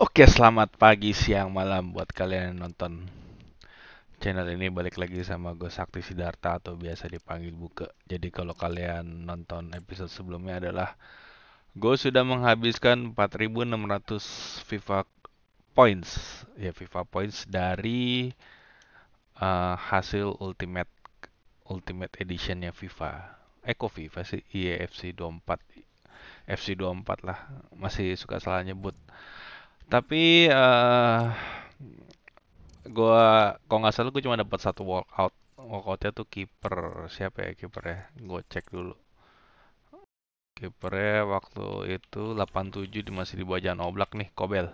Oke, selamat pagi, siang, malam buat kalian yang nonton channel ini balik lagi sama gue Sakti Sidarta atau biasa dipanggil Buke. Jadi kalau kalian nonton episode sebelumnya adalah gue sudah menghabiskan 4600 FIFA points, ya FIFA points dari uh, hasil ultimate ultimate editionnya FIFA. Eko eh, FIFA sih, EFC 24 FC24 lah masih suka salah nyebut tapi uh, eh, gue kalau nggak salah gue cuma dapat satu walkout. Walkoutnya tuh kiper siapa ya kipernya? Gue cek dulu. Kipernya waktu itu 87 masih di bawah Oblak nih Kobel.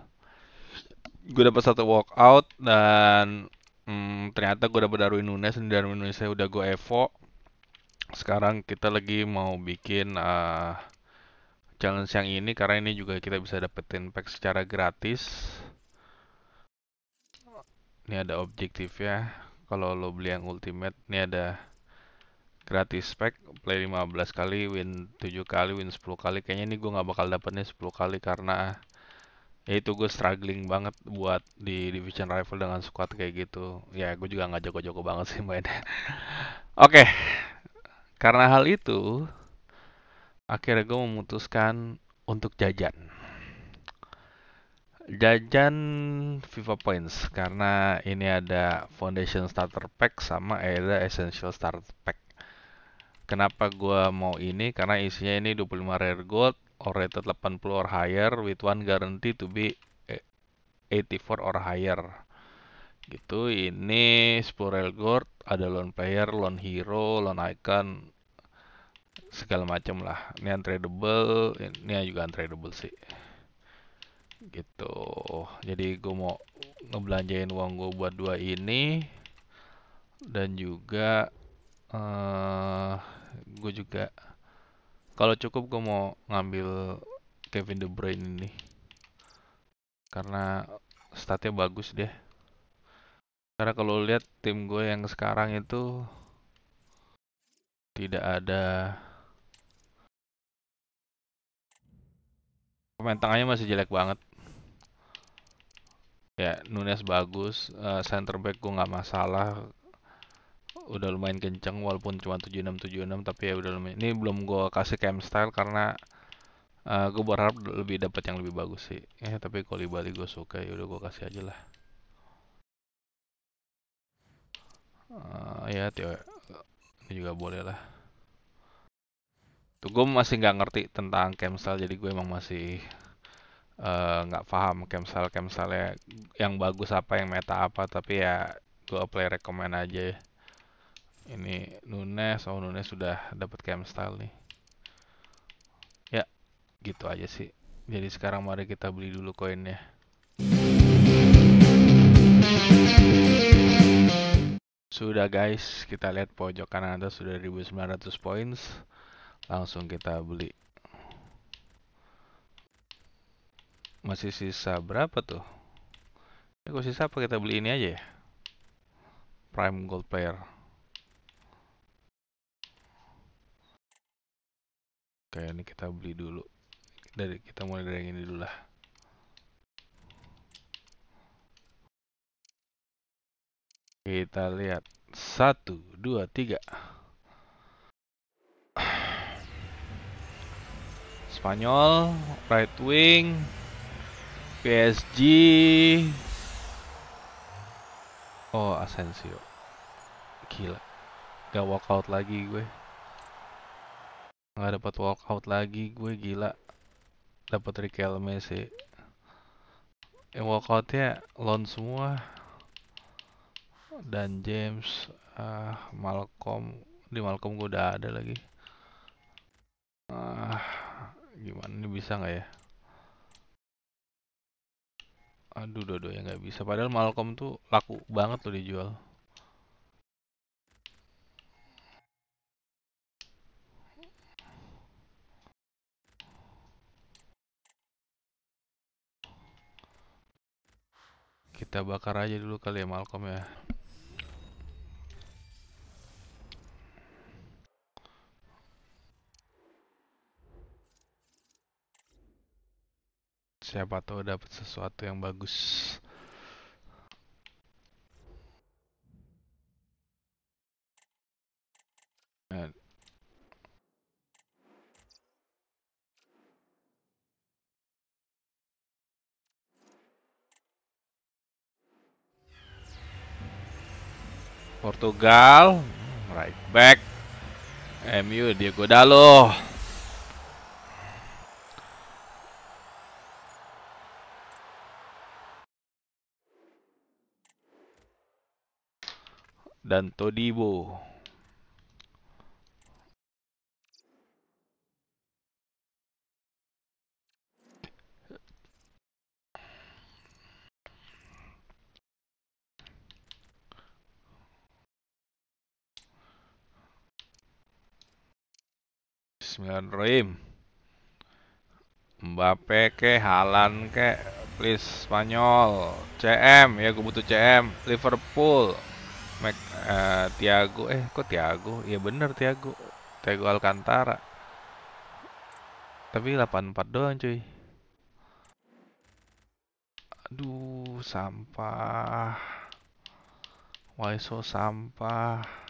Gue dapat satu workout dan hmm, ternyata gue dapat Darwin Nunes dan Darwin Nunes udah gue evo. Sekarang kita lagi mau bikin uh, challenge yang ini karena ini juga kita bisa dapetin pack secara gratis ini ada objektif ya kalau lo beli yang ultimate ini ada gratis pack play 15 kali win 7 kali win 10 kali kayaknya ini gue nggak bakal dapetnya 10 kali karena ya itu gue struggling banget buat di division rival dengan squad kayak gitu ya gue juga nggak jago-jago banget sih mainnya oke okay. karena hal itu akhirnya gue memutuskan untuk jajan jajan Viva Points karena ini ada Foundation Starter Pack sama ada Essential Starter Pack. Kenapa gue mau ini? Karena isinya ini 25 rare gold or rated 80 or higher with one guarantee to be 84 e- or higher. Gitu, ini 10 gold, ada lone player, lone hero, lone icon, segala macam lah ini untradeable, ini juga untradeable sih gitu jadi gue mau ngebelanjain uang gue buat dua ini dan juga uh, eh, gue juga kalau cukup gue mau ngambil Kevin De Bruyne ini karena statnya bagus deh karena kalau lihat tim gue yang sekarang itu tidak ada Pemain tengahnya masih jelek banget. Ya, Nunes bagus, uh, center back gue nggak masalah. Udah lumayan kenceng walaupun cuma 76-76 tapi ya udah lumayan. Ini belum gue kasih camp style karena uh, eh, gue berharap lebih dapat yang lebih bagus sih. Eh tapi Kolibali gue suka ya udah gue kasih aja lah. Uh, ya, Tio, ini juga boleh lah. Tuh, gue masih nggak ngerti tentang kemsal jadi gue emang masih eh, nggak uh, paham kemsal campselnya yang bagus apa yang meta apa tapi ya gue play rekomend aja ini Nunes oh Nunes sudah dapat kemsal nih ya gitu aja sih jadi sekarang mari kita beli dulu koinnya sudah guys kita lihat pojok kanan atas sudah 1900 points langsung kita beli masih sisa berapa tuh ini kok sisa apa kita beli ini aja ya prime gold player oke ini kita beli dulu dari kita mulai dari yang ini dulu lah kita lihat satu dua tiga Spanyol, right wing, PSG. Oh, Asensio. Gila. Gak walkout lagi gue. Gak dapat walkout lagi gue gila. Dapat Riquelme sih. Yang eh, walkoutnya loan semua. Dan James, uh, Malcolm, di Malcolm gue udah ada lagi. Ah. Uh, gimana ini bisa nggak ya aduh dodo ya nggak bisa padahal Malcolm tuh laku banget tuh dijual kita bakar aja dulu kali ya Malcolm ya siapa tahu dapat sesuatu yang bagus nah. Portugal right back MU Diego Dalot. dan Todibo. Bismillahirrahmanirrahim. Mbappe ke Halan ke please Spanyol. CM ya gue butuh CM Liverpool. Mac uh, eh, Tiago eh kok Tiago ya bener Tiago Tiago Alcantara tapi 84 doang cuy aduh sampah why so sampah